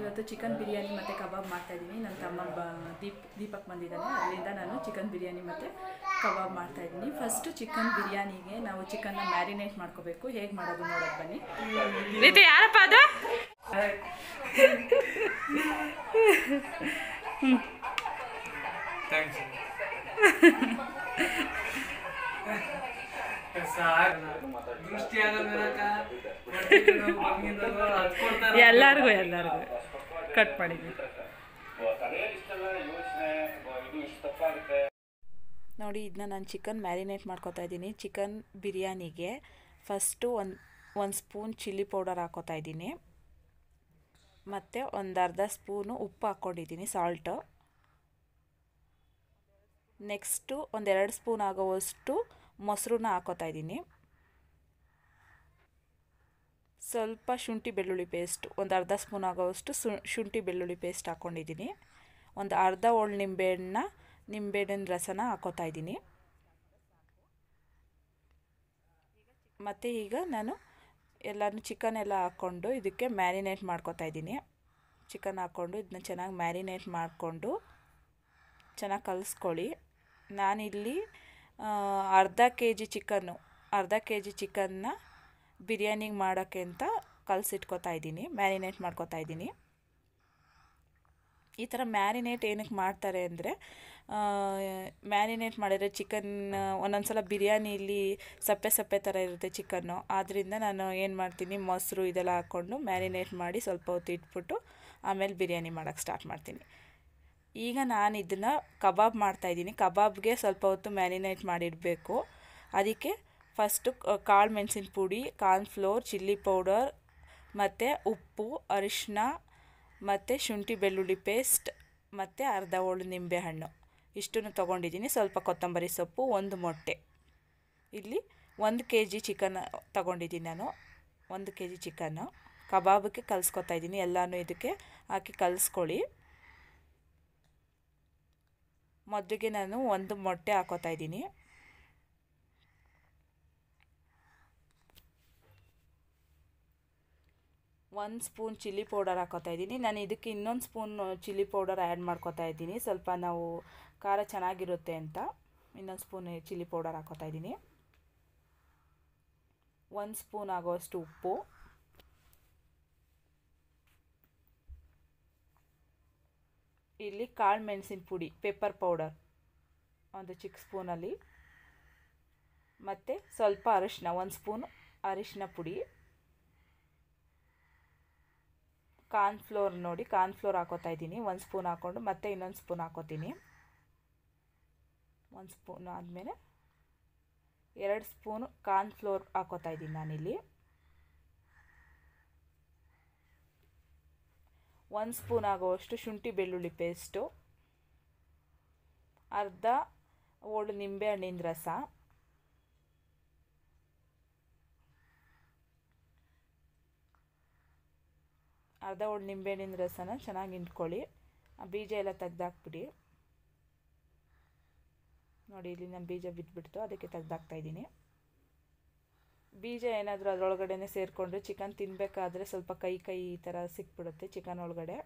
ಇವತ್ತು ಚಿಕನ್ ಬಿರಿಯಾನಿ ಮತ್ತು ಕಬಾಬ್ ಮಾಡ್ತಾಯಿದ್ದೀನಿ ನನ್ನ ತಮ್ಮ ಬ ದೀಪ್ ದೀಪಕ್ ಬಂದಿದ್ದಾನೆ ಅದರಿಂದ ನಾನು ಚಿಕನ್ ಬಿರಿಯಾನಿ ಮತ್ತು ಕಬಾಬ್ ಮಾಡ್ತಾಯಿದ್ದೀನಿ ಫಸ್ಟು ಚಿಕನ್ ಬಿರಿಯಾನಿಗೆ ನಾವು ಚಿಕನ್ನ ಮ್ಯಾರಿನೇಟ್ ಮಾಡ್ಕೋಬೇಕು ಹೇಗೆ ಮಾಡೋದು ನೋಡೋದು ಬನ್ನಿ ಯಾರಪ್ಪ ಅದು ಹ್ಞೂ ಎಲ್ಲರಿಗೂ ಎಲ್ಲರಿಗೂ ಕಟ್ ಮಾಡಿದ್ವಿ ನೋಡಿ ಇದನ್ನ ನಾನು ಚಿಕನ್ ಮ್ಯಾರಿನೇಟ್ ಮಾಡ್ಕೋತಾ ಇದ್ದೀನಿ ಚಿಕನ್ ಬಿರಿಯಾನಿಗೆ ಫಸ್ಟು ಒಂದು ಒಂದು ಸ್ಪೂನ್ ಚಿಲ್ಲಿ ಪೌಡರ್ ಹಾಕೋತಾ ಇದ್ದೀನಿ ಮತ್ತು ಒಂದು ಅರ್ಧ ಸ್ಪೂನು ಉಪ್ಪು ಹಾಕ್ಕೊಂಡಿದ್ದೀನಿ ಸಾಲ್ಟು ನೆಕ್ಸ್ಟು ಒಂದೆರಡು ಸ್ಪೂನ್ ಆಗೋವಷ್ಟು ಮೊಸರನ್ನ ಹಾಕೋತಾ ಇದ್ದೀನಿ ಸ್ವಲ್ಪ ಶುಂಠಿ ಬೆಳ್ಳುಳ್ಳಿ ಪೇಸ್ಟ್ ಒಂದು ಅರ್ಧ ಸ್ಪೂನ್ ಆಗೋವಷ್ಟು ಶುಂಠಿ ಬೆಳ್ಳುಳ್ಳಿ ಪೇಸ್ಟ್ ಹಾಕ್ಕೊಂಡಿದ್ದೀನಿ ಒಂದು ಅರ್ಧ ಹೋಳು ನಿಂಬೆ ಹಣ್ಣಿನ ರಸನ ಹಾಕೋತಾ ಇದ್ದೀನಿ ಮತ್ತು ಈಗ ನಾನು ಎಲ್ಲನೂ ಚಿಕನ್ ಎಲ್ಲ ಹಾಕ್ಕೊಂಡು ಇದಕ್ಕೆ ಮ್ಯಾರಿನೇಟ್ ಮಾಡ್ಕೋತಾ ಇದ್ದೀನಿ ಚಿಕನ್ ಹಾಕ್ಕೊಂಡು ಇದನ್ನ ಚೆನ್ನಾಗಿ ಮ್ಯಾರಿನೇಟ್ ಮಾಡಿಕೊಂಡು ಚೆನ್ನಾಗಿ ಕಲಿಸ್ಕೊಳ್ಳಿ ನಾನಿಲ್ಲಿ ಅರ್ಧ ಕೆ ಜಿ ಚಿಕನ್ನು ಅರ್ಧ ಕೆ ಜಿ ಚಿಕನ್ನ ಬಿರಿಯಾನಿಗೆ ಮಾಡೋಕ್ಕೆ ಅಂತ ಕಲಸಿಟ್ಕೋತಾ ಇದ್ದೀನಿ ಮ್ಯಾರಿನೇಟ್ ಮಾಡ್ಕೊತಾ ಇದ್ದೀನಿ ಈ ಥರ ಮ್ಯಾರಿನೇಟ್ ಏನಕ್ಕೆ ಮಾಡ್ತಾರೆ ಅಂದರೆ ಮ್ಯಾರಿನೇಟ್ ಮಾಡಿದರೆ ಚಿಕನ್ ಒಂದೊಂದು ಸಲ ಬಿರಿಯಾನಿಲಿ ಸಪ್ಪೆ ಸಪ್ಪೆ ಥರ ಇರುತ್ತೆ ಚಿಕನ್ನು ಆದ್ದರಿಂದ ನಾನು ಏನು ಮಾಡ್ತೀನಿ ಮೊಸರು ಇದೆಲ್ಲ ಹಾಕ್ಕೊಂಡು ಮ್ಯಾರಿನೇಟ್ ಮಾಡಿ ಸ್ವಲ್ಪ ಹೊತ್ತು ಇಟ್ಬಿಟ್ಟು ಆಮೇಲೆ ಬಿರಿಯಾನಿ ಮಾಡೋಕ್ಕೆ ಸ್ಟಾರ್ಟ್ ಮಾಡ್ತೀನಿ ಈಗ ನಾನು ಇದನ್ನು ಕಬಾಬ್ ಮಾಡ್ತಾಯಿದ್ದೀನಿ ಕಬಾಬ್ಗೆ ಸ್ವಲ್ಪ ಹೊತ್ತು ಮ್ಯಾರಿನೇಟ್ ಮಾಡಿಡಬೇಕು ಅದಕ್ಕೆ ಫಸ್ಟು ಕಾಳು ಮೆಣಸಿನ ಪುಡಿ ಫ್ಲೋರ್ ಚಿಲ್ಲಿ ಪೌಡರ್ ಮತ್ತು ಉಪ್ಪು ಅರಿಶಿನ ಮತ್ತು ಶುಂಠಿ ಬೆಳ್ಳುಳ್ಳಿ ಪೇಸ್ಟ್ ಮತ್ತು ಅರ್ಧ ಹೋಳು ನಿಂಬೆಹಣ್ಣು ಇಷ್ಟನ್ನು ತೊಗೊಂಡಿದ್ದೀನಿ ಸ್ವಲ್ಪ ಕೊತ್ತಂಬರಿ ಸೊಪ್ಪು ಒಂದು ಮೊಟ್ಟೆ ಇಲ್ಲಿ ಒಂದು ಕೆ ಜಿ ಚಿಕನ್ ತೊಗೊಂಡಿದ್ದೀನಿ ನಾನು ಒಂದು ಕೆ ಜಿ ಚಿಕನ್ನು ಕಬಾಬಕ್ಕೆ ಕಲ್ಸ್ಕೊತಾ ಇದ್ದೀನಿ ಎಲ್ಲನೂ ಇದಕ್ಕೆ ಹಾಕಿ ಕಲಿಸ್ಕೊಳ್ಳಿ ಮೊದಲಿಗೆ ನಾನು ಒಂದು ಮೊಟ್ಟೆ ಹಾಕೋತಾ ಇದ್ದೀನಿ ಒಂದು ಸ್ಪೂನ್ ಚಿಲ್ಲಿ ಪೌಡರ್ ಹಾಕೋತಾ ಇದ್ದೀನಿ ನಾನು ಇದಕ್ಕೆ ಇನ್ನೊಂದು ಸ್ಪೂನ್ ಚಿಲ್ಲಿ ಪೌಡರ್ ಆ್ಯಡ್ ಮಾಡ್ಕೋತಾ ಇದ್ದೀನಿ ಸ್ವಲ್ಪ ನಾವು ಖಾರ ಚೆನ್ನಾಗಿರುತ್ತೆ ಅಂತ ಇನ್ನೊಂದು ಸ್ಪೂನ್ ಚಿಲ್ಲಿ ಪೌಡರ್ ಹಾಕೋತಾ ಇದ್ದೀನಿ ಒಂದು ಸ್ಪೂನ್ ಆಗೋಷ್ಟು ಉಪ್ಪು ಇಲ್ಲಿ ಕಾಳು ಮೆಣಸಿನ ಪುಡಿ ಪೆಪ್ಪರ್ ಪೌಡರ್ ಒಂದು ಚಿಕ್ಕ ಸ್ಪೂನಲ್ಲಿ ಮತ್ತು ಸ್ವಲ್ಪ ಅರಿಶಿನ ಒಂದು ಸ್ಪೂನ್ ಅರಿಶಿನ ಪುಡಿ ಫ್ಲೋರ್ ನೋಡಿ ಫ್ಲೋರ್ ಹಾಕೋತಾ ಇದ್ದೀನಿ ಒಂದು ಸ್ಪೂನ್ ಹಾಕ್ಕೊಂಡು ಮತ್ತೆ ಇನ್ನೊಂದು ಸ್ಪೂನ್ ಹಾಕೋತೀನಿ ಒಂದು ಸ್ಪೂನ್ ಆದಮೇಲೆ ಎರಡು ಸ್ಪೂನು ಫ್ಲೋರ್ ಹಾಕೋತಾ ಇದ್ದೀನಿ ನಾನಿಲ್ಲಿ ಒಂದು ಸ್ಪೂನ್ ಆಗುವಷ್ಟು ಶುಂಠಿ ಬೆಳ್ಳುಳ್ಳಿ ಪೇಸ್ಟು ಅರ್ಧ ನಿಂಬೆ ಹಣ್ಣಿನ ರಸ ಅರ್ಧ ನಿಂಬೆ ನಿಂಬೆಹಣ್ಣಿನ ರಸನ ಚೆನ್ನಾಗಿ ಆ ಬೀಜ ಎಲ್ಲ ತೆಗ್ದಾಕ್ಬಿಡಿ ನೋಡಿ ಇಲ್ಲಿ ನಮ್ಮ ಬೀಜ ಬಿದ್ದುಬಿಡ್ತು ಅದಕ್ಕೆ ತೆಗ್ದಾಕ್ತಾಯಿದ್ದೀನಿ ಬೀಜ ಏನಾದರೂ ಅದರೊಳಗಡೆನೆ ಸೇರಿಕೊಂಡು ಚಿಕನ್ ತಿನ್ನಬೇಕಾದ್ರೆ ಸ್ವಲ್ಪ ಕೈ ಕೈ ಈ ಥರ ಸಿಕ್ಬಿಡುತ್ತೆ ಚಿಕನ್ ಒಳಗಡೆ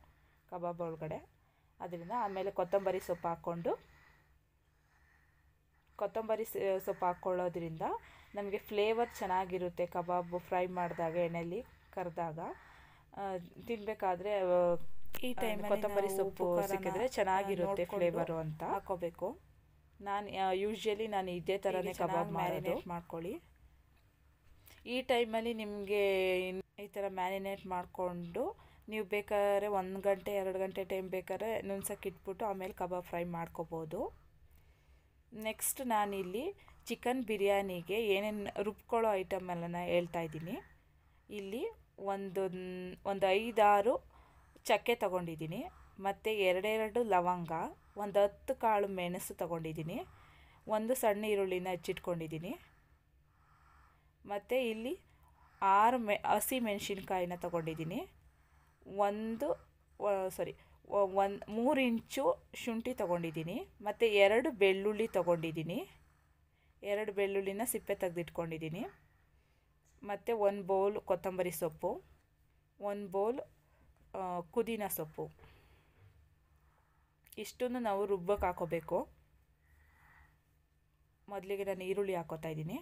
ಕಬಾಬ್ ಒಳಗಡೆ ಅದರಿಂದ ಆಮೇಲೆ ಕೊತ್ತಂಬರಿ ಸೊಪ್ಪು ಹಾಕ್ಕೊಂಡು ಕೊತ್ತಂಬರಿ ಸೊಪ್ಪು ಹಾಕ್ಕೊಳ್ಳೋದ್ರಿಂದ ನಮಗೆ ಫ್ಲೇವರ್ ಚೆನ್ನಾಗಿರುತ್ತೆ ಕಬಾಬ್ ಫ್ರೈ ಮಾಡಿದಾಗ ಎಣ್ಣೆಯಲ್ಲಿ ಕರೆದಾಗ ತಿನ್ನಬೇಕಾದ್ರೆ ಈ ಟೈಮ್ ಕೊತ್ತಂಬರಿ ಸೊಪ್ಪು ಸಿಕ್ಕಿದ್ರೆ ಚೆನ್ನಾಗಿರುತ್ತೆ ಫ್ಲೇವರು ಅಂತ ಹಾಕೋಬೇಕು ನಾನು ಯೂಶ್ವಲಿ ನಾನು ಇದೇ ಥರನೇ ಕಬಾಬ್ ಮ್ಯಾರಿನೇಟ್ ಮಾಡ್ಕೊಳ್ಳಿ ಈ ಟೈಮಲ್ಲಿ ನಿಮಗೆ ಈ ಥರ ಮ್ಯಾರಿನೇಟ್ ಮಾಡಿಕೊಂಡು ನೀವು ಬೇಕಾದ್ರೆ ಒಂದು ಗಂಟೆ ಎರಡು ಗಂಟೆ ಟೈಮ್ ಬೇಕಾದ್ರೆ ನುಣ್ಸಕ್ಕೆ ಇಟ್ಬಿಟ್ಟು ಆಮೇಲೆ ಕಬಾಬ್ ಫ್ರೈ ಮಾಡ್ಕೋಬೋದು ನೆಕ್ಸ್ಟ್ ನಾನಿಲ್ಲಿ ಚಿಕನ್ ಬಿರಿಯಾನಿಗೆ ಏನೇನು ರುಬ್ಕೊಳ್ಳೋ ಐಟಮ್ ಎಲ್ಲ ಹೇಳ್ತಾ ಇದ್ದೀನಿ ಇಲ್ಲಿ ಒಂದು ಒಂದು ಐದಾರು ಚಕ್ಕೆ ತಗೊಂಡಿದ್ದೀನಿ ಮತ್ತು ಎರಡೆರಡು ಲವಂಗ ಒಂದು ಹತ್ತು ಕಾಳು ಮೆಣಸು ತಗೊಂಡಿದ್ದೀನಿ ಒಂದು ಸಣ್ಣ ಈರುಳ್ಳಿನ ಹೆಚ್ಚಿಟ್ಕೊಂಡಿದ್ದೀನಿ ಮತ್ತು ಇಲ್ಲಿ ಆರು ಮೆ ಹಸಿ ಮೆಣಸಿನ್ಕಾಯಿನ ತೊಗೊಂಡಿದ್ದೀನಿ ಒಂದು ಸಾರಿ ಒಂದು ಮೂರು ಇಂಚು ಶುಂಠಿ ತೊಗೊಂಡಿದ್ದೀನಿ ಮತ್ತು ಎರಡು ಬೆಳ್ಳುಳ್ಳಿ ತೊಗೊಂಡಿದ್ದೀನಿ ಎರಡು ಬೆಳ್ಳುಳ್ಳಿನ ಸಿಪ್ಪೆ ತೆಗೆದಿಟ್ಕೊಂಡಿದ್ದೀನಿ ಮತ್ತು ಒಂದು ಬೌಲ್ ಕೊತ್ತಂಬರಿ ಸೊಪ್ಪು ಒಂದು ಬೌಲ್ ಕುದಿನ ಸೊಪ್ಪು ಇಷ್ಟನ್ನು ನಾವು ರುಬ್ಬಕ್ಕೆ ಹಾಕೋಬೇಕು ಮೊದಲಿಗೆ ನಾನು ಈರುಳ್ಳಿ ಹಾಕೋತಾ ಇದ್ದೀನಿ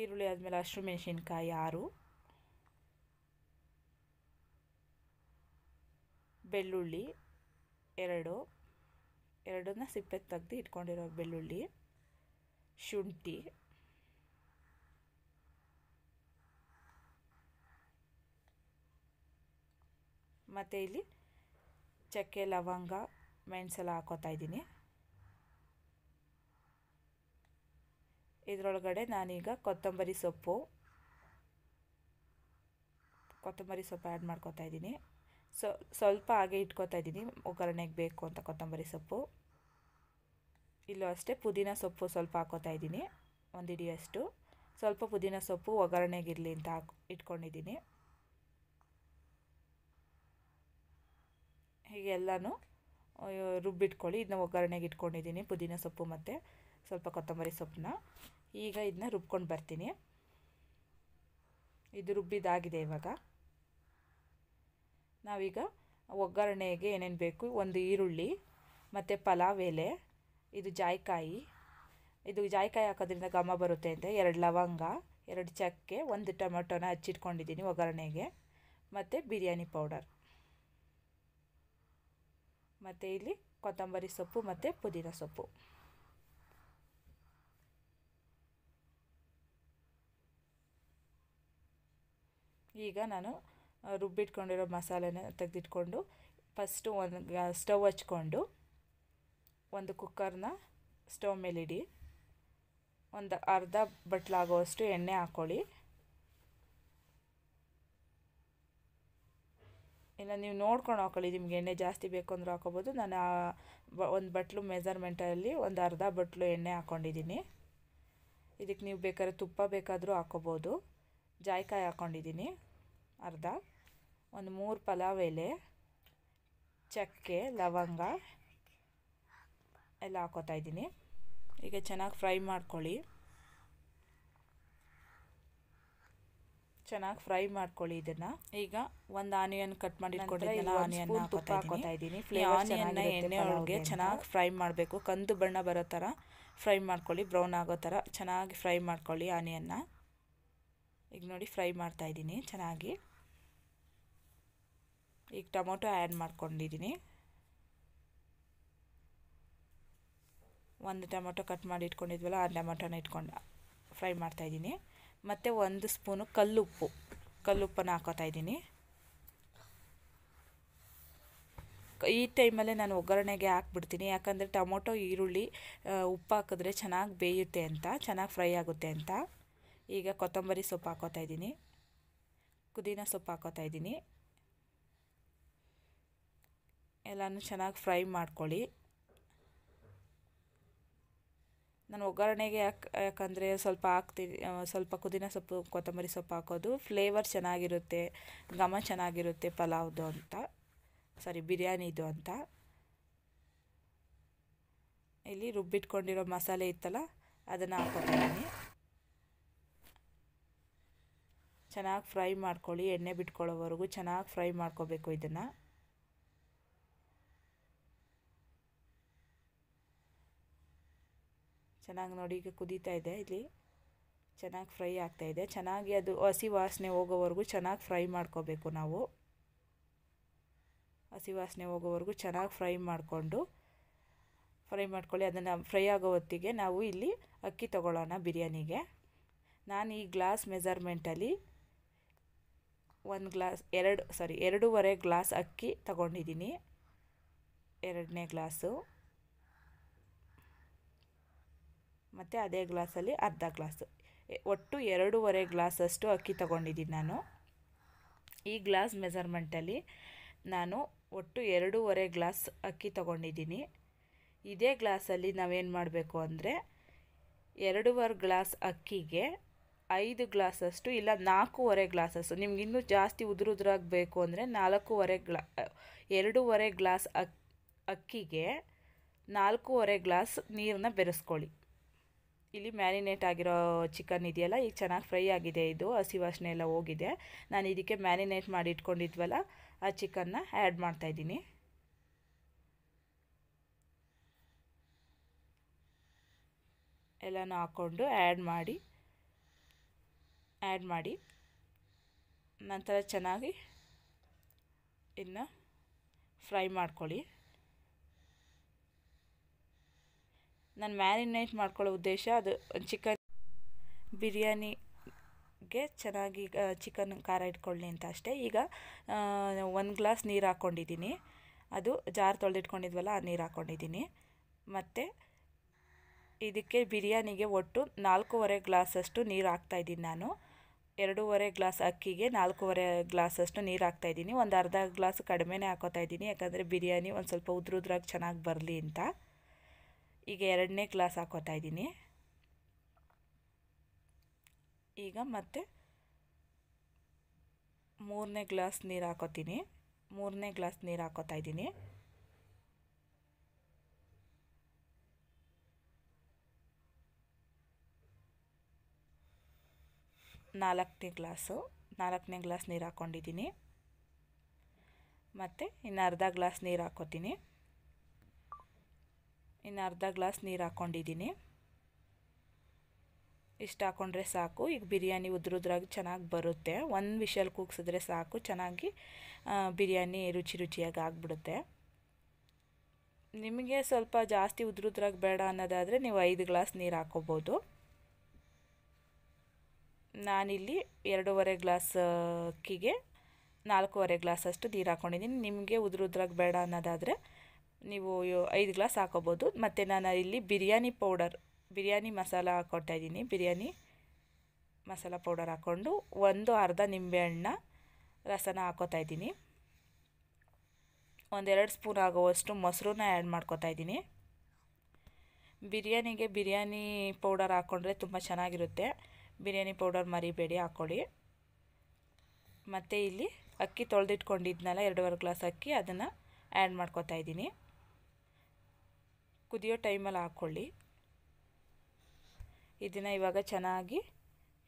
ಈರುಳ್ಳಿ ಆದಮೇಲೆ ಹಸಿರು ಮೆಣಸಿನ್ಕಾಯಿ ಆರು ಬೆಳ್ಳುಳ್ಳಿ ಎರಡು ಎರಡನ್ನ ಸಿಪ್ಪೆ ತೆಗೆದು ಇಟ್ಕೊಂಡಿರೋ ಬೆಳ್ಳುಳ್ಳಿ ಶುಂಠಿ ಮತ್ತು ಇಲ್ಲಿ ಚಕ್ಕೆ ಲವಂಗ ಮೆಣಸೆಲ್ಲ ಹಾಕೋತಾ ಇದ್ದೀನಿ ಇದರೊಳಗಡೆ ನಾನೀಗ ಕೊತ್ತಂಬರಿ ಸೊಪ್ಪು ಕೊತ್ತಂಬರಿ ಸೊಪ್ಪು ಆ್ಯಡ್ ಮಾಡ್ಕೊತಾ ಇದ್ದೀನಿ ಸೊ ಸ್ವಲ್ಪ ಹಾಗೆ ಇಟ್ಕೊತಾ ಇದ್ದೀನಿ ಒಗ್ಗರಣೆಗೆ ಬೇಕು ಅಂತ ಕೊತ್ತಂಬರಿ ಸೊಪ್ಪು ಇಲ್ಲೂ ಅಷ್ಟೇ ಪುದೀನ ಸೊಪ್ಪು ಸ್ವಲ್ಪ ಹಾಕೋತಾ ಇದ್ದೀನಿ ಒಂದು ಸ್ವಲ್ಪ ಪುದೀನ ಸೊಪ್ಪು ಒಗ್ಗರಣೆಗಿರಲಿ ಅಂತ ಹಾಕಿ ಇಟ್ಕೊಂಡಿದ್ದೀನಿ ಹೀಗೆ ಎಲ್ಲನೂ ರುಬ್ಬಿಟ್ಕೊಳ್ಳಿ ಇದನ್ನ ಒಗ್ಗರಣೆಗೆ ಇಟ್ಕೊಂಡಿದ್ದೀನಿ ಪುದೀನ ಸೊಪ್ಪು ಮತ್ತು ಸ್ವಲ್ಪ ಕೊತ್ತಂಬರಿ ಸೊಪ್ಪನ್ನ ಈಗ ಇದನ್ನ ರುಬ್ಕೊಂಡು ಬರ್ತೀನಿ ಇದು ರುಬ್ಬಿದಾಗಿದೆ ಇವಾಗ ನಾವೀಗ ಒಗ್ಗರಣೆಗೆ ಏನೇನು ಬೇಕು ಒಂದು ಈರುಳ್ಳಿ ಮತ್ತು ಪಲಾವ್ ಎಲೆ ಇದು ಜಾಯ್ಕಾಯಿ ಇದು ಜಾಯ್ಕಾಯಿ ಹಾಕೋದ್ರಿಂದ ಘಮ ಬರುತ್ತೆ ಅಂತ ಎರಡು ಲವಂಗ ಎರಡು ಚಕ್ಕೆ ಒಂದು ಟೊಮೆಟೊನ ಹಚ್ಚಿಟ್ಕೊಂಡಿದ್ದೀನಿ ಒಗ್ಗರಣೆಗೆ ಮತ್ತು ಬಿರಿಯಾನಿ ಪೌಡರ್ ಮತ್ತು ಇಲ್ಲಿ ಕೊತ್ತಂಬರಿ ಸೊಪ್ಪು ಮತ್ತು ಪುದೀನ ಸೊಪ್ಪು ಈಗ ನಾನು ರುಬ್ಬಿಟ್ಕೊಂಡಿರೋ ಮಸಾಲೆನ ತೆಗೆದಿಟ್ಕೊಂಡು ಫಸ್ಟು ಒಂದು ಸ್ಟವ್ ಹಚ್ಕೊಂಡು ಒಂದು ಕುಕ್ಕರ್ನ ಸ್ಟವ್ ಮೇಲಿಡಿ ಒಂದು ಅರ್ಧ ಬಟ್ಲಾಗೋವಷ್ಟು ಎಣ್ಣೆ ಹಾಕ್ಕೊಳ್ಳಿ ಇಲ್ಲ ನೀವು ನೋಡ್ಕೊಂಡು ಹಾಕೊಳ್ಳಿ ನಿಮ್ಗೆ ಎಣ್ಣೆ ಜಾಸ್ತಿ ಬೇಕು ಅಂದ್ರೆ ಹಾಕೋಬೋದು ನಾನು ಒಂದು ಬಟ್ಲು ಮೆಸರ್ಮೆಂಟಲ್ಲಿ ಒಂದು ಅರ್ಧ ಬಟ್ಲು ಎಣ್ಣೆ ಹಾಕ್ಕೊಂಡಿದ್ದೀನಿ ಇದಕ್ಕೆ ನೀವು ಬೇಕಾದ್ರೆ ತುಪ್ಪ ಬೇಕಾದರೂ ಹಾಕೋಬೋದು ಜಾಯ್ಕಾಯಿ ಹಾಕ್ಕೊಂಡಿದ್ದೀನಿ ಅರ್ಧ ಒಂದು ಮೂರು ಪಲಾವ್ ಎಲೆ ಚಕ್ಕೆ ಲವಂಗ ಎಲ್ಲ ಹಾಕೋತಾ ಇದ್ದೀನಿ ಈಗ ಚೆನ್ನಾಗಿ ಫ್ರೈ ಮಾಡ್ಕೊಳ್ಳಿ ಚೆನ್ನಾಗಿ ಫ್ರೈ ಮಾಡ್ಕೊಳ್ಳಿ ಇದನ್ನ ಈಗ ಒಂದು ಆನಿಯನ್ ಕಟ್ ಮಾಡಿ ಇಟ್ಕೊಂಡಿದ್ದೆಲ್ಲ ಆನಿಯನ್ ಹಾಕೋತಾ ಇದ್ದೀನಿ ಆನಿಯನ್ನ ಎಣ್ಣೆ ಒಳಗೆ ಚೆನ್ನಾಗಿ ಫ್ರೈ ಮಾಡಬೇಕು ಕಂದು ಬಣ್ಣ ಬರೋ ಥರ ಫ್ರೈ ಮಾಡ್ಕೊಳ್ಳಿ ಬ್ರೌನ್ ಆಗೋ ಥರ ಚೆನ್ನಾಗಿ ಫ್ರೈ ಮಾಡ್ಕೊಳ್ಳಿ ಆನಿಯನ್ನ ಈಗ ನೋಡಿ ಫ್ರೈ ಮಾಡ್ತಾಯಿದ್ದೀನಿ ಚೆನ್ನಾಗಿ ಈಗ ಟೊಮೊಟೊ ಆ್ಯಡ್ ಮಾಡ್ಕೊಂಡಿದ್ದೀನಿ ಒಂದು ಟೊಮೊಟೊ ಕಟ್ ಮಾಡಿ ಇಟ್ಕೊಂಡಿದ್ವಲ್ಲ ಆ ಟೊಮೊಟೊನ ಇಟ್ಕೊಂಡು ಫ್ರೈ ಮಾಡ್ತಾಯಿದ್ದೀನಿ ಮತ್ತು ಒಂದು ಸ್ಪೂನು ಕಲ್ಲುಪ್ಪು ಕಲ್ಲುಪ್ಪನ್ನು ಹಾಕೋತಾ ಇದ್ದೀನಿ ಈ ಟೈಮಲ್ಲೇ ನಾನು ಒಗ್ಗರಣೆಗೆ ಹಾಕ್ಬಿಡ್ತೀನಿ ಯಾಕಂದರೆ ಟೊಮೊಟೊ ಈರುಳ್ಳಿ ಉಪ್ಪು ಹಾಕಿದ್ರೆ ಚೆನ್ನಾಗಿ ಬೇಯುತ್ತೆ ಅಂತ ಚೆನ್ನಾಗಿ ಫ್ರೈ ಆಗುತ್ತೆ ಅಂತ ಈಗ ಕೊತ್ತಂಬರಿ ಸೊಪ್ಪು ಹಾಕೋತಾ ಇದ್ದೀನಿ ಪುದೀನ ಸೊಪ್ಪು ಹಾಕೋತಾ ಇದ್ದೀನಿ ಎಲ್ಲನೂ ಚೆನ್ನಾಗಿ ಫ್ರೈ ಮಾಡ್ಕೊಳ್ಳಿ ನಾನು ಒಗ್ಗರಣೆಗೆ ಯಾಕೆ ಯಾಕಂದರೆ ಸ್ವಲ್ಪ ಹಾಕ್ತೀನಿ ಸ್ವಲ್ಪ ಪುದೀನ ಸೊಪ್ಪು ಕೊತ್ತಂಬರಿ ಸೊಪ್ಪು ಹಾಕೋದು ಫ್ಲೇವರ್ ಚೆನ್ನಾಗಿರುತ್ತೆ ಘಮ ಚೆನ್ನಾಗಿರುತ್ತೆ ಪಲಾವ್ದು ಅಂತ ಸಾರಿ ಬಿರಿಯಾನಿದು ಅಂತ ಇಲ್ಲಿ ರುಬ್ಬಿಟ್ಕೊಂಡಿರೋ ಮಸಾಲೆ ಇತ್ತಲ್ಲ ಅದನ್ನು ಹಾಕೋತೀನಿ ಚೆನ್ನಾಗಿ ಫ್ರೈ ಮಾಡ್ಕೊಳ್ಳಿ ಎಣ್ಣೆ ಬಿಟ್ಕೊಳ್ಳೋವರೆಗೂ ಚೆನ್ನಾಗಿ ಫ್ರೈ ಮಾಡ್ಕೋಬೇಕು ಇದನ್ನು ಚೆನ್ನಾಗಿ ನೋಡಿ ಈಗ ಕುದೀತಾ ಇದೆ ಇಲ್ಲಿ ಚೆನ್ನಾಗಿ ಫ್ರೈ ಆಗ್ತಾಯಿದೆ ಚೆನ್ನಾಗಿ ಅದು ಹಸಿ ವಾಸನೆ ಹೋಗೋವರೆಗೂ ಚೆನ್ನಾಗಿ ಫ್ರೈ ಮಾಡ್ಕೋಬೇಕು ನಾವು ಹಸಿ ವಾಸನೆ ಹೋಗೋವರೆಗೂ ಚೆನ್ನಾಗಿ ಫ್ರೈ ಮಾಡಿಕೊಂಡು ಫ್ರೈ ಮಾಡ್ಕೊಳ್ಳಿ ಅದನ್ನು ಫ್ರೈ ಆಗೋ ಹೊತ್ತಿಗೆ ನಾವು ಇಲ್ಲಿ ಅಕ್ಕಿ ತೊಗೊಳ್ಳೋಣ ಬಿರಿಯಾನಿಗೆ ನಾನು ಈ ಗ್ಲಾಸ್ ಮೆಜರ್ಮೆಂಟಲ್ಲಿ ಒಂದು ಗ್ಲಾಸ್ ಎರಡು ಸಾರಿ ಎರಡೂವರೆ ಗ್ಲಾಸ್ ಅಕ್ಕಿ ತಗೊಂಡಿದ್ದೀನಿ ಎರಡನೇ ಗ್ಲಾಸು ಮತ್ತು ಅದೇ ಗ್ಲಾಸಲ್ಲಿ ಅರ್ಧ ಗ್ಲಾಸು ಒಟ್ಟು ಎರಡೂವರೆ ಗ್ಲಾಸಷ್ಟು ಅಕ್ಕಿ ತಗೊಂಡಿದ್ದೀನಿ ನಾನು ಈ ಗ್ಲಾಸ್ ಮೆಸರ್ಮೆಂಟಲ್ಲಿ ನಾನು ಒಟ್ಟು ಎರಡೂವರೆ ಗ್ಲಾಸ್ ಅಕ್ಕಿ ತಗೊಂಡಿದ್ದೀನಿ ಇದೇ ಗ್ಲಾಸಲ್ಲಿ ನಾವೇನು ಮಾಡಬೇಕು ಅಂದರೆ ಎರಡೂವರೆ ಗ್ಲಾಸ್ ಅಕ್ಕಿಗೆ ಐದು ಗ್ಲಾಸಷ್ಟು ಇಲ್ಲ ನಾಲ್ಕೂವರೆ ಗ್ಲಾಸಸ್ಸು ನಿಮ್ಗೆ ಇನ್ನೂ ಜಾಸ್ತಿ ಉದುರುದ್ರಾಗಬೇಕು ಅಂದರೆ ನಾಲ್ಕೂವರೆ ಗ್ಲಾ ಎರಡೂವರೆ ಗ್ಲಾಸ್ ಅಕ್ ಅಕ್ಕಿಗೆ ನಾಲ್ಕೂವರೆ ಗ್ಲಾಸ್ ನೀರನ್ನ ಬೆರೆಸ್ಕೊಳ್ಳಿ ಇಲ್ಲಿ ಮ್ಯಾರಿನೇಟ್ ಆಗಿರೋ ಚಿಕನ್ ಇದೆಯಲ್ಲ ಈಗ ಚೆನ್ನಾಗಿ ಫ್ರೈ ಆಗಿದೆ ಇದು ಹಸಿ ವಾಸನೆ ಎಲ್ಲ ಹೋಗಿದೆ ನಾನು ಇದಕ್ಕೆ ಮ್ಯಾರಿನೇಟ್ ಮಾಡಿ ಇಟ್ಕೊಂಡಿದ್ವಲ್ಲ ಆ ಚಿಕನ್ನ ಆ್ಯಡ್ ಮಾಡ್ತಾಯಿದ್ದೀನಿ ಎಲ್ಲನೂ ಹಾಕ್ಕೊಂಡು ಆ್ಯಡ್ ಮಾಡಿ ಆ್ಯಡ್ ಮಾಡಿ ನಂತರ ಚೆನ್ನಾಗಿ ಇನ್ನು ಫ್ರೈ ಮಾಡ್ಕೊಳ್ಳಿ ನಾನು ಮ್ಯಾರಿನೇಟ್ ಮಾಡ್ಕೊಳ್ಳೋ ಉದ್ದೇಶ ಅದು ಚಿಕನ್ ಬಿರಿಯಾನಿಗೆ ಚೆನ್ನಾಗಿ ಚಿಕನ್ ಖಾರ ಇಟ್ಕೊಳ್ಳಿ ಅಂತ ಅಷ್ಟೇ ಈಗ ಒಂದು ಗ್ಲಾಸ್ ನೀರು ಹಾಕ್ಕೊಂಡಿದ್ದೀನಿ ಅದು ಜಾರ್ ತೊಳೆದಿಟ್ಕೊಂಡಿದ್ವಲ್ಲ ಆ ನೀರು ಹಾಕ್ಕೊಂಡಿದ್ದೀನಿ ಮತ್ತು ಇದಕ್ಕೆ ಬಿರಿಯಾನಿಗೆ ಒಟ್ಟು ನಾಲ್ಕೂವರೆ ಗ್ಲಾಸಷ್ಟು ನೀರು ಹಾಕ್ತಾಯಿದ್ದೀನಿ ನಾನು ಎರಡೂವರೆ ಗ್ಲಾಸ್ ಅಕ್ಕಿಗೆ ನಾಲ್ಕೂವರೆ ಗ್ಲಾಸಷ್ಟು ನೀರು ಹಾಕ್ತಾಯಿದ್ದೀನಿ ಒಂದು ಅರ್ಧ ಗ್ಲಾಸ್ ಕಡಿಮೆನೇ ಹಾಕೋತಾ ಇದ್ದೀನಿ ಯಾಕಂದರೆ ಬಿರಿಯಾನಿ ಒಂದು ಸ್ವಲ್ಪ ಉದ್ರುದ್ರಾಗಿ ಚೆನ್ನಾಗಿ ಬರಲಿ ಅಂತ ಈಗ ಎರಡನೇ ಗ್ಲಾಸ್ ಹಾಕೋತಾ ಇದ್ದೀನಿ ಈಗ ಮತ್ತೆ ಮೂರನೇ ಗ್ಲಾಸ್ ನೀರು ಹಾಕೋತೀನಿ ಮೂರನೇ ಗ್ಲಾಸ್ ನೀರು ಹಾಕೋತಾ ನಾಲ್ಕನೇ ಗ್ಲಾಸು ನಾಲ್ಕನೇ ಗ್ಲಾಸ್ ನೀರು ಹಾಕ್ಕೊಂಡಿದ್ದೀನಿ ಮತ್ತು ಇನ್ನು ಅರ್ಧ ಗ್ಲಾಸ್ ನೀರು ಹಾಕ್ಕೋತೀನಿ ಇನ್ನು ಅರ್ಧ ಗ್ಲಾಸ್ ನೀರು ಹಾಕ್ಕೊಂಡಿದ್ದೀನಿ ಇಷ್ಟು ಹಾಕ್ಕೊಂಡ್ರೆ ಸಾಕು ಈಗ ಬಿರಿಯಾನಿ ಉದ್ರುದ್ರಾಗಿ ಚೆನ್ನಾಗಿ ಬರುತ್ತೆ ಒಂದು ವಿಷಲ್ ಕೂಗ್ಸಿದ್ರೆ ಸಾಕು ಚೆನ್ನಾಗಿ ಬಿರಿಯಾನಿ ರುಚಿ ರುಚಿಯಾಗಿ ಆಗಿಬಿಡುತ್ತೆ ನಿಮಗೆ ಸ್ವಲ್ಪ ಜಾಸ್ತಿ ಉದ್ರುದ್ರಾಗಿ ಬೇಡ ಅನ್ನೋದಾದರೆ ನೀವು ಐದು ಗ್ಲಾಸ್ ನೀರು ಹಾಕ್ಕೋಬೋದು ನಾನಿಲ್ಲಿ ಎರಡೂವರೆ ಗ್ಲಾಸ್ ಅಕ್ಕಿಗೆ ನಾಲ್ಕೂವರೆ ಗ್ಲಾಸ್ ಅಷ್ಟು ನೀರು ಹಾಕ್ಕೊಂಡಿದ್ದೀನಿ ನಿಮಗೆ ಉದುರು ಉದ್ರಾಗ ಬೇಡ ಅನ್ನೋದಾದರೆ ನೀವು ಐದು ಗ್ಲಾಸ್ ಹಾಕೋಬೋದು ಮತ್ತು ನಾನು ಇಲ್ಲಿ ಬಿರಿಯಾನಿ ಪೌಡರ್ ಬಿರಿಯಾನಿ ಮಸಾಲ ಇದ್ದೀನಿ ಬಿರಿಯಾನಿ ಮಸಾಲ ಪೌಡರ್ ಹಾಕ್ಕೊಂಡು ಒಂದು ಅರ್ಧ ನಿಂಬೆಹಣ್ಣ ರಸನ ಹಾಕೋತಾ ಇದ್ದೀನಿ ಒಂದೆರಡು ಸ್ಪೂನ್ ಆಗೋವಷ್ಟು ಮೊಸರನ್ನ ಆ್ಯಡ್ ಮಾಡ್ಕೊತಾ ಇದ್ದೀನಿ ಬಿರಿಯಾನಿಗೆ ಬಿರಿಯಾನಿ ಪೌಡರ್ ಹಾಕ್ಕೊಂಡ್ರೆ ತುಂಬ ಚೆನ್ನಾಗಿರುತ್ತೆ ಬಿರಿಯಾನಿ ಪೌಡರ್ ಮರಿಬೇಡಿ ಹಾಕ್ಕೊಳ್ಳಿ ಮತ್ತು ಇಲ್ಲಿ ಅಕ್ಕಿ ತೊಳೆದಿಟ್ಕೊಂಡಿದ್ನಲ್ಲ ಎರಡೂವರೆ ಗ್ಲಾಸ್ ಅಕ್ಕಿ ಅದನ್ನು ಆ್ಯಡ್ ಮಾಡ್ಕೊತಾ ಇದ್ದೀನಿ ಕುದಿಯೋ ಟೈಮಲ್ಲಿ ಹಾಕ್ಕೊಳ್ಳಿ ಇದನ್ನು ಇವಾಗ ಚೆನ್ನಾಗಿ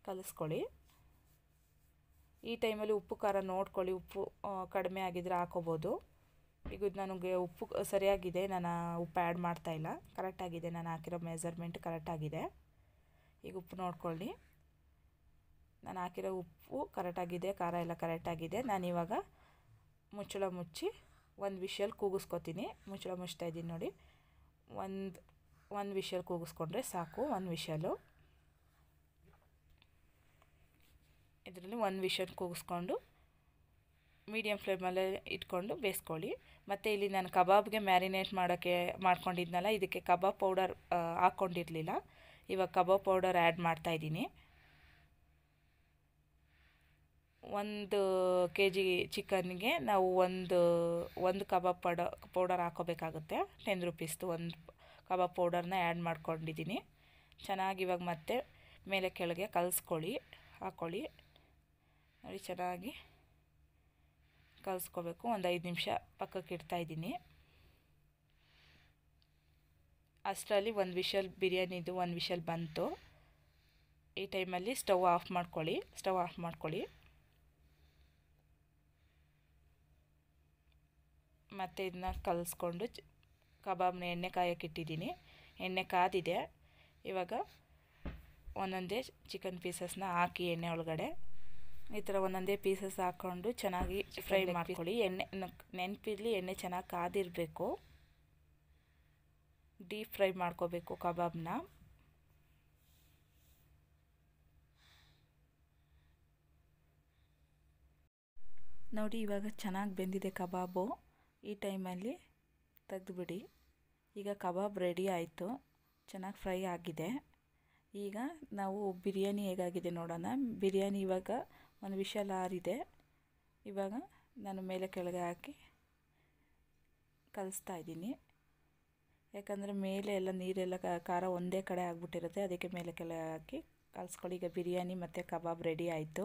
ಕಲಿಸ್ಕೊಳ್ಳಿ ಈ ಟೈಮಲ್ಲಿ ಉಪ್ಪು ಖಾರ ನೋಡ್ಕೊಳ್ಳಿ ಉಪ್ಪು ಕಡಿಮೆ ಆಗಿದ್ರೆ ಹಾಕೋಬೋದು ಈಗ ನನಗೆ ಉಪ್ಪು ಸರಿಯಾಗಿದೆ ನಾನು ಉಪ್ಪು ಆ್ಯಡ್ ಮಾಡ್ತಾಯಿಲ್ಲ ಕರೆಕ್ಟಾಗಿದೆ ನಾನು ಹಾಕಿರೋ ಮೆಜರ್ಮೆಂಟ್ ಕರೆಕ್ಟಾಗಿದೆ ಈಗ ಉಪ್ಪು ನೋಡ್ಕೊಳ್ಳಿ ನಾನು ಹಾಕಿರೋ ಉಪ್ಪು ಕರೆಕ್ಟಾಗಿದೆ ಖಾರ ಎಲ್ಲ ಕರೆಕ್ಟಾಗಿದೆ ಇವಾಗ ಮುಚ್ಚಳ ಮುಚ್ಚಿ ಒಂದು ವಿಷಲ್ ಕೂಗಿಸ್ಕೊತೀನಿ ಮುಚ್ಚಳ ಮುಚ್ತಾ ಇದ್ದೀನಿ ನೋಡಿ ಒಂದು ಒಂದು ವಿಷಲ್ ಕೂಗಿಸ್ಕೊಂಡ್ರೆ ಸಾಕು ಒಂದು ವಿಷಲು ಇದರಲ್ಲಿ ಒಂದು ವಿಷಲ್ ಕೂಗಿಸ್ಕೊಂಡು ಮೀಡಿಯಮ್ ಫ್ಲೇಮಲ್ಲೇ ಇಟ್ಕೊಂಡು ಬೇಯಿಸ್ಕೊಳ್ಳಿ ಮತ್ತು ಇಲ್ಲಿ ನಾನು ಕಬಾಬ್ಗೆ ಮ್ಯಾರಿನೇಟ್ ಮಾಡೋಕ್ಕೆ ಮಾಡ್ಕೊಂಡಿದ್ನಲ್ಲ ಇದಕ್ಕೆ ಕಬಾಬ್ ಪೌಡರ್ ಹಾಕ್ಕೊಂಡಿರಲಿಲ್ಲ ಇವಾಗ ಕಬಾಬ್ ಪೌಡರ್ ಆ್ಯಡ್ ಮಾಡ್ತಾಯಿದ್ದೀನಿ ಒಂದು ಕೆ ಜಿ ಚಿಕನ್ಗೆ ನಾವು ಒಂದು ಒಂದು ಕಬಾಬ್ ಪೌಡ ಪೌಡರ್ ಹಾಕೋಬೇಕಾಗುತ್ತೆ ಟೆನ್ ರುಪೀಸ್ದು ಒಂದು ಕಬಾಬ್ ಪೌಡರ್ನ ಆ್ಯಡ್ ಮಾಡ್ಕೊಂಡಿದ್ದೀನಿ ಚೆನ್ನಾಗಿ ಇವಾಗ ಮತ್ತೆ ಮೇಲೆ ಕೆಳಗೆ ಕಲಿಸ್ಕೊಳ್ಳಿ ಹಾಕ್ಕೊಳ್ಳಿ ನೋಡಿ ಚೆನ್ನಾಗಿ ಕಲಿಸ್ಕೋಬೇಕು ಒಂದು ಐದು ನಿಮಿಷ ಪಕ್ಕಕ್ಕೆ ಇಡ್ತಾಯಿದ್ದೀನಿ ಅಷ್ಟರಲ್ಲಿ ಒಂದು ವಿಷಲ್ ಬಿರಿಯಾನಿದು ಒಂದು ವಿಷಲ್ ಬಂತು ಈ ಟೈಮಲ್ಲಿ ಸ್ಟವ್ ಆಫ್ ಮಾಡ್ಕೊಳ್ಳಿ ಸ್ಟವ್ ಆಫ್ ಮಾಡ್ಕೊಳ್ಳಿ ಮತ್ತು ಇದನ್ನ ಕಲಿಸ್ಕೊಂಡು ಕಬಾಬ್ನ ಎಣ್ಣೆ ಕಾಯೋಕೆ ಇಟ್ಟಿದ್ದೀನಿ ಎಣ್ಣೆ ಕಾದಿದೆ ಇವಾಗ ಒಂದೊಂದೇ ಚಿಕನ್ ಪೀಸಸ್ನ ಹಾಕಿ ಎಣ್ಣೆ ಒಳಗಡೆ ಈ ಥರ ಒಂದೊಂದೇ ಪೀಸಸ್ ಹಾಕ್ಕೊಂಡು ಚೆನ್ನಾಗಿ ಫ್ರೈ ಮಾಡ್ಕೊಳ್ಳಿ ಎಣ್ಣೆ ನೆನಪಿರಲಿ ಎಣ್ಣೆ ಚೆನ್ನಾಗಿ ಕಾದಿರಬೇಕು ಡೀಪ್ ಫ್ರೈ ಮಾಡ್ಕೋಬೇಕು ಕಬಾಬ್ನ ನೋಡಿ ಇವಾಗ ಚೆನ್ನಾಗಿ ಬೆಂದಿದೆ ಕಬಾಬು ಈ ಟೈಮಲ್ಲಿ ತೆಗೆದುಬಿಡಿ ಈಗ ಕಬಾಬ್ ರೆಡಿ ಆಯಿತು ಚೆನ್ನಾಗಿ ಫ್ರೈ ಆಗಿದೆ ಈಗ ನಾವು ಬಿರಿಯಾನಿ ಹೇಗಾಗಿದೆ ನೋಡೋಣ ಬಿರಿಯಾನಿ ಇವಾಗ ಒಂದು ವಿಶಲ್ ಆರಿದೆ ಇವಾಗ ನಾನು ಮೇಲೆ ಕೆಳಗೆ ಹಾಕಿ ಕಲಿಸ್ತಾ ಇದ್ದೀನಿ ಯಾಕಂದರೆ ಮೇಲೆ ಎಲ್ಲ ನೀರೆಲ್ಲ ಖಾರ ಒಂದೇ ಕಡೆ ಆಗಿಬಿಟ್ಟಿರುತ್ತೆ ಅದಕ್ಕೆ ಮೇಲೆ ಕೆಳಗೆ ಹಾಕಿ ಕಲಿಸ್ಕೊಳ್ಳಿ ಈಗ ಬಿರಿಯಾನಿ ಮತ್ತು ಕಬಾಬ್ ರೆಡಿ ಆಯಿತು